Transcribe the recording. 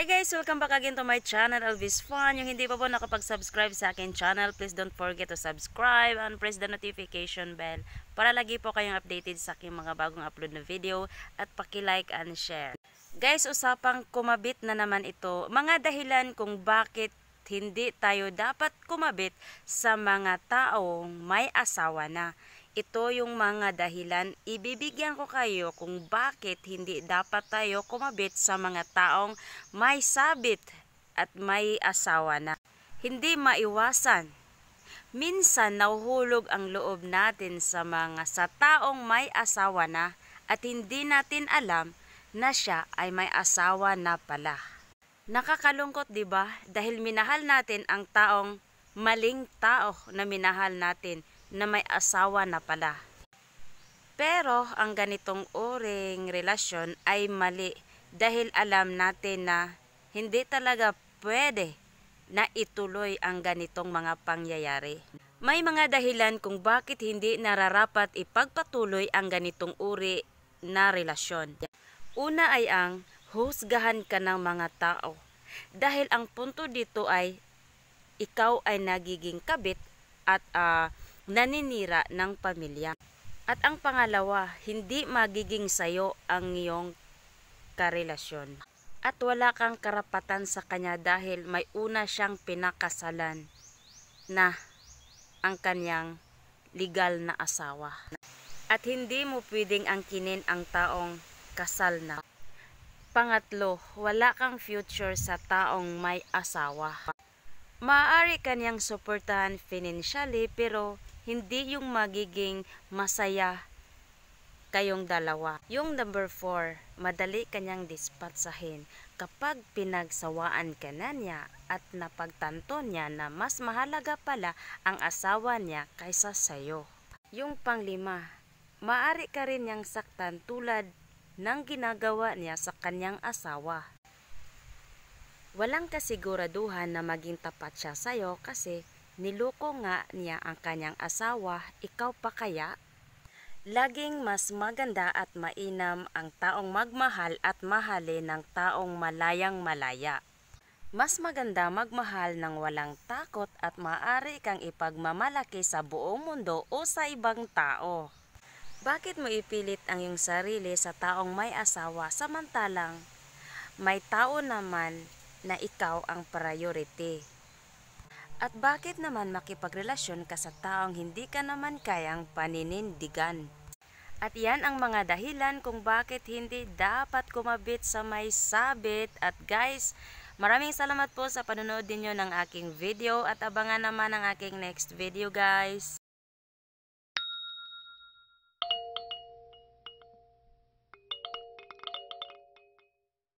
Hi guys! Welcome back again to my channel, Elvis Fun. Yung hindi pa po nakapag-subscribe sa akin channel, please don't forget to subscribe and press the notification bell para lagi po kayong updated sa aking mga bagong upload na video at paki-like and share. Guys, usapang kumabit na naman ito. Mga dahilan kung bakit hindi tayo dapat kumabit sa mga taong may asawa na. Ito yung mga dahilan. Ibibigyan ko kayo kung bakit hindi dapat tayo kumabit sa mga taong may sabit at may asawa na. Hindi maiwasan. Minsan nahuhulog ang loob natin sa mga sa taong may asawa na at hindi natin alam na siya ay may asawa na pala. Nakakalungkot 'di ba? Dahil minahal natin ang taong maling tao na minahal natin na may asawa na pala. Pero ang ganitong uring relasyon ay mali dahil alam natin na hindi talaga pwede na ituloy ang ganitong mga pangyayari. May mga dahilan kung bakit hindi nararapat ipagpatuloy ang ganitong uri na relasyon. Una ay ang husgahan ka ng mga tao. Dahil ang punto dito ay ikaw ay nagiging kabit at uh, naninira ng pamilya. At ang pangalawa, hindi magiging sayo ang iyong karelasyon. At wala kang karapatan sa kanya dahil may una siyang pinakasalan na ang kanyang legal na asawa. At hindi mo pwedeng angkinin ang taong kasal na. Pangatlo, wala kang future sa taong may asawa. Maaari kanyang suportahan financially pero hindi yung magiging masaya kayong dalawa. Yung number 4, madali kanyang dispatsahin. Kapag pinagsawaan ka na niya at napagtanto niya na mas mahalaga pala ang asawa niya kaysa sayo. Yung panglima, maari ka rin niyang saktan tulad ng ginagawa niya sa kanyang asawa. Walang kasiguraduhan na maging tapat siya sayo kasi Niluko nga niya ang kanyang asawa, ikaw pa kaya? Laging mas maganda at mainam ang taong magmahal at mahali ng taong malayang malaya. Mas maganda magmahal ng walang takot at maaari kang ipagmamalaki sa buong mundo o sa ibang tao. Bakit mo ipilit ang iyong sarili sa taong may asawa samantalang may tao naman na ikaw ang priority? At bakit naman makipagrelasyon ka sa taong hindi ka naman kayang paninindigan? At yan ang mga dahilan kung bakit hindi dapat kumabit sa may sabit. At guys, maraming salamat po sa panonood ninyo ng aking video at abangan naman ang aking next video guys.